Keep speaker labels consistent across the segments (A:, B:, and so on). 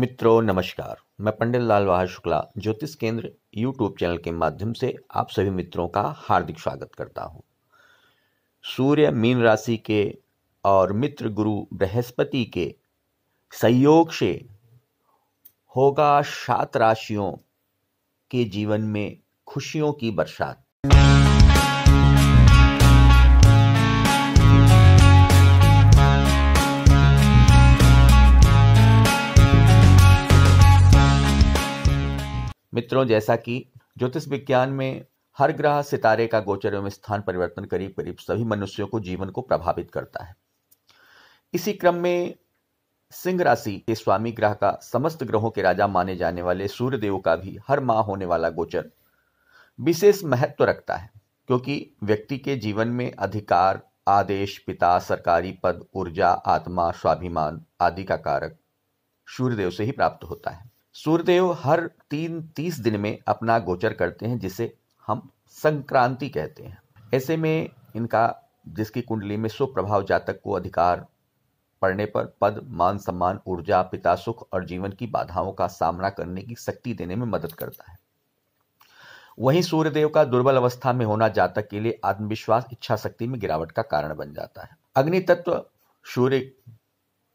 A: मित्रों नमस्कार मैं पंडित लाल बहादुर शुक्ला ज्योतिष केंद्र यूट्यूब चैनल के माध्यम से आप सभी मित्रों का हार्दिक स्वागत करता हूं सूर्य मीन राशि के और मित्र गुरु बृहस्पति के सहयोग से होगा सात राशियों के जीवन में खुशियों की बरसात मित्रों जैसा कि ज्योतिष विज्ञान में हर ग्रह सितारे का गोचर एवं स्थान परिवर्तन करीब करीब सभी मनुष्यों को जीवन को प्रभावित करता है इसी क्रम में सिंह राशि के स्वामी ग्रह का समस्त ग्रहों के राजा माने जाने वाले सूर्यदेव का भी हर माह होने वाला गोचर विशेष महत्व रखता है क्योंकि व्यक्ति के जीवन में अधिकार आदेश पिता सरकारी पद ऊर्जा आत्मा स्वाभिमान आदि का कारक सूर्यदेव से ही प्राप्त होता है सूर्यदेव हर तीन तीस दिन में अपना गोचर करते हैं जिसे हम संक्रांति कहते हैं ऐसे में इनका जिसकी कुंडली में सुप्रभाव जातक को अधिकार पड़ने पर पद मान सम्मान ऊर्जा पिता सुख और जीवन की बाधाओं का सामना करने की शक्ति देने में मदद करता है वहीं सूर्यदेव का दुर्बल अवस्था में होना जातक के लिए आत्मविश्वास इच्छा शक्ति में गिरावट का कारण बन जाता है अग्नि तत्व सूर्य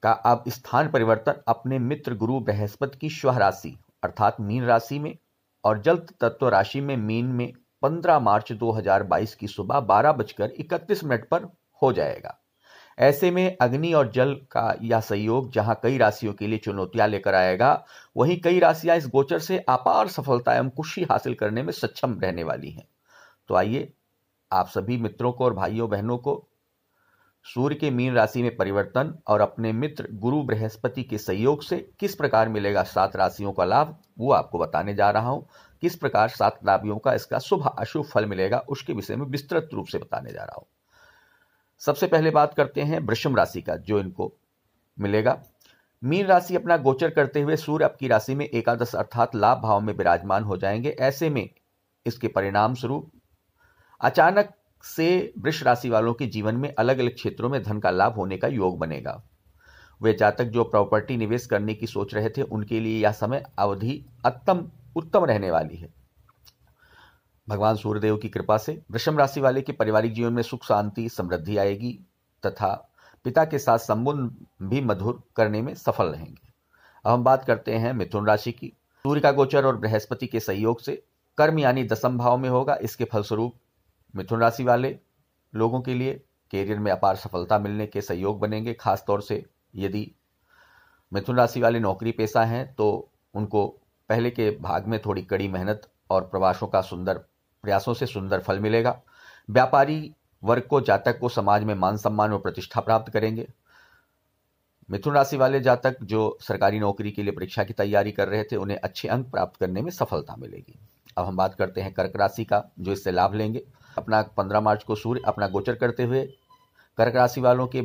A: का अब स्थान परिवर्तन अपने मित्र गुरु बृहस्पति की श्व राशि अर्थात मीन राशि में और जल तत्व राशि में मीन में 15 मार्च 2022 की सुबह बारह बजकर इकतीस मिनट पर हो जाएगा ऐसे में अग्नि और जल का यह सहयोग जहां कई राशियों के लिए चुनौतियां लेकर आएगा वहीं कई राशियां इस गोचर से अपार सफलता एवं खुशी हासिल करने में सक्षम रहने वाली हैं तो आइए आप सभी मित्रों को और भाइयों बहनों को सूर्य के मीन राशि में परिवर्तन और अपने मित्र गुरु बृहस्पति के सहयोग से किस प्रकार मिलेगा सात राशियों का लाभ वो आपको बताने जा रहा हूँ किस प्रकार सात लाभियों का इसका शुभ अशुभ फल मिलेगा उसके विषय में विस्तृत रूप से बताने जा रहा हूँ सबसे पहले बात करते हैं वृषम राशि का जो इनको मिलेगा मीन राशि अपना गोचर करते हुए सूर्य आपकी राशि में एकादश अर्थात लाभ भाव में विराजमान हो जाएंगे ऐसे में इसके परिणाम स्वरूप अचानक से वृक्ष राशि वालों के जीवन में अलग अलग क्षेत्रों में धन का लाभ होने का योग बनेगा वे जातक जो प्रॉपर्टी निवेश करने की सोच रहे थे उनके लिए यह समय अवधि अत्तम उत्तम रहने वाली है भगवान सूर्यदेव की कृपा से वृषम राशि वाले के पारिवारिक जीवन में सुख शांति समृद्धि आएगी तथा पिता के साथ संबंध भी मधुर करने में सफल रहेंगे अब हम बात करते हैं मिथुन राशि की सूर्य का गोचर और बृहस्पति के सहयोग से कर्म यानी दसम भाव में होगा इसके फलस्वरूप मिथुन राशि वाले लोगों के लिए कैरियर में अपार सफलता मिलने के सहयोग बनेंगे खासतौर से यदि मिथुन राशि वाले नौकरी पेशा हैं तो उनको पहले के भाग में थोड़ी कड़ी मेहनत और प्रवासों का सुंदर प्रयासों से सुंदर फल मिलेगा व्यापारी वर्ग को जातक को समाज में मान सम्मान और प्रतिष्ठा प्राप्त करेंगे मिथुन राशि वाले जातक जो सरकारी नौकरी के लिए परीक्षा की तैयारी कर रहे थे उन्हें अच्छे अंक प्राप्त करने में सफलता मिलेगी अब हम बात करते हैं कर्क राशि का जो इससे लाभ लेंगे अपना पंद्रह मार्च को सूर्य अपना गोचर करते हुए कर्क राशि वालों के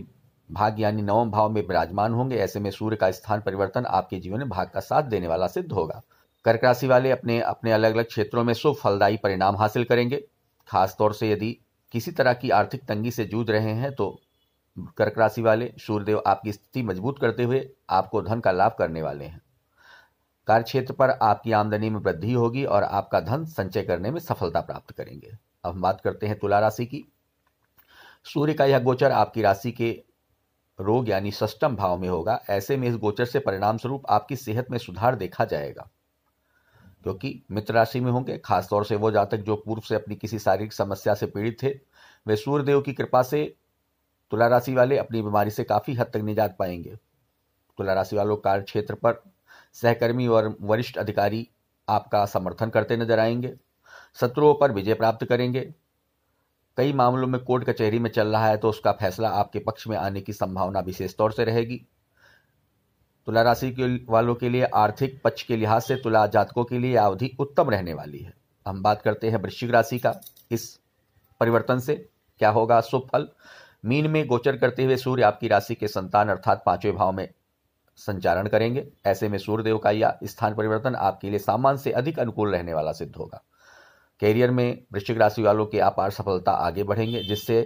A: भाग यानी नवम भाव में विराजमान होंगे ऐसे में सूर्य का स्थान परिवर्तन आपके जीवन में भाग का साथ देने वाला सिद्ध होगा कर्क राशि वाले अपने अपने अलग अलग क्षेत्रों में शुभ फलदायी परिणाम हासिल करेंगे खासतौर से यदि किसी तरह की आर्थिक तंगी से जूझ रहे हैं तो कर्क राशि वाले सूर्यदेव आपकी स्थिति मजबूत करते हुए आपको धन का लाभ करने वाले हैं कार्य क्षेत्र पर आपकी आमदनी में वृद्धि होगी और आपका धन संचय करने में सफलता प्राप्त करेंगे अब हम बात करते हैं तुला राशि की सूर्य का यह गोचर आपकी राशि के रोग यानी सष्टम भाव में होगा ऐसे में इस गोचर से परिणाम स्वरूप आपकी सेहत में सुधार देखा जाएगा क्योंकि मित्र राशि में होंगे खासतौर से वो जातक जो पूर्व से अपनी किसी शारीरिक समस्या से पीड़ित थे वे सूर्यदेव की कृपा से तुला राशि वाले अपनी बीमारी से काफी हद तक निजात पाएंगे तुला राशि वालों कार्य क्षेत्र पर सहकर्मी और वरिष्ठ अधिकारी आपका समर्थन करते नजर आएंगे शत्रुओं पर विजय प्राप्त करेंगे कई मामलों में कोर्ट कचहरी में चल रहा है तो उसका फैसला आपके पक्ष में आने की संभावना विशेष तौर से रहेगी तुला राशि के वालों के लिए आर्थिक पक्ष के लिहाज से तुला जातकों के लिए अवधि उत्तम रहने वाली है हम बात करते हैं वृश्चिक राशि का इस परिवर्तन से क्या होगा शुभ फल मीन में गोचर करते हुए सूर्य आपकी राशि के संतान अर्थात पांचवें भाव में संचारण करेंगे ऐसे में सूर्यदेव का यह स्थान परिवर्तन आपके लिए सामान से अधिक अनुकूल रहने वाला सिद्ध होगा कैरियर में वृश्चिक राशि वालों की अपार सफलता आगे बढ़ेंगे जिससे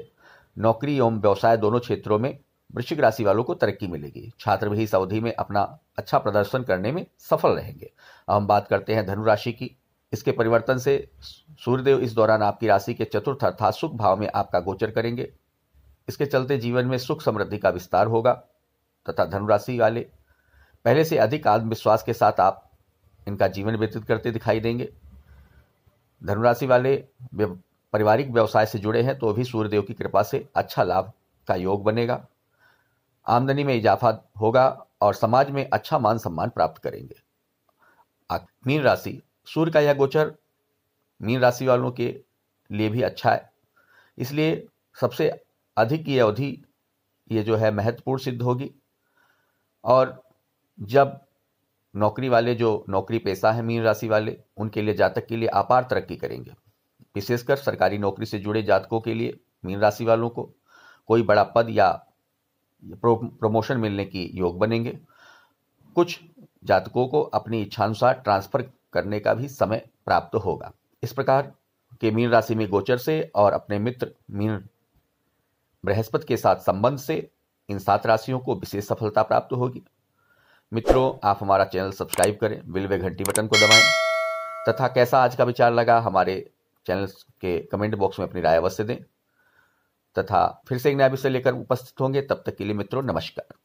A: नौकरी एवं व्यवसाय दोनों क्षेत्रों में वृश्चिक राशि वालों को तरक्की मिलेगी छात्र भी इस अवधि में अपना अच्छा प्रदर्शन करने में सफल रहेंगे हम बात करते हैं धनुराशि की इसके परिवर्तन से सूर्यदेव इस दौरान आपकी राशि के चतुर्थ अर्थात सुख भाव में आपका गोचर करेंगे इसके चलते जीवन में सुख समृद्धि का विस्तार होगा तथा धनुराशि वाले पहले से अधिक आत्मविश्वास के साथ आप इनका जीवन व्यतीत करते दिखाई देंगे धनुराशि वाले पारिवारिक व्यवसाय से जुड़े हैं तो भी सूर्यदेव की कृपा से अच्छा लाभ का योग बनेगा आमदनी में इजाफा होगा और समाज में अच्छा मान सम्मान प्राप्त करेंगे मीन राशि सूर्य का यह गोचर मीन राशि वालों के लिए भी अच्छा है इसलिए सबसे अधिक ये अवधि ये जो है महत्वपूर्ण सिद्ध होगी और जब नौकरी वाले जो नौकरी पेशा है मीन राशि वाले उनके लिए जातक के लिए अपार तरक्की करेंगे विशेषकर सरकारी नौकरी से जुड़े जातकों के लिए मीन राशि वालों को कोई बड़ा पद या प्रमोशन मिलने की योग बनेंगे कुछ जातकों को अपनी इच्छानुसार ट्रांसफर करने का भी समय प्राप्त होगा इस प्रकार के मीन राशि में गोचर से और अपने मित्र मीन बृहस्पति के साथ संबंध से इन सात राशियों को विशेष सफलता प्राप्त होगी मित्रों आप हमारा चैनल सब्सक्राइब करें बिल वे घंटी बटन को दबाएं तथा कैसा आज का विचार लगा हमारे चैनल के कमेंट बॉक्स में अपनी राय अवश्य दें तथा फिर से एक नया विषय लेकर उपस्थित होंगे तब तक के लिए मित्रों नमस्कार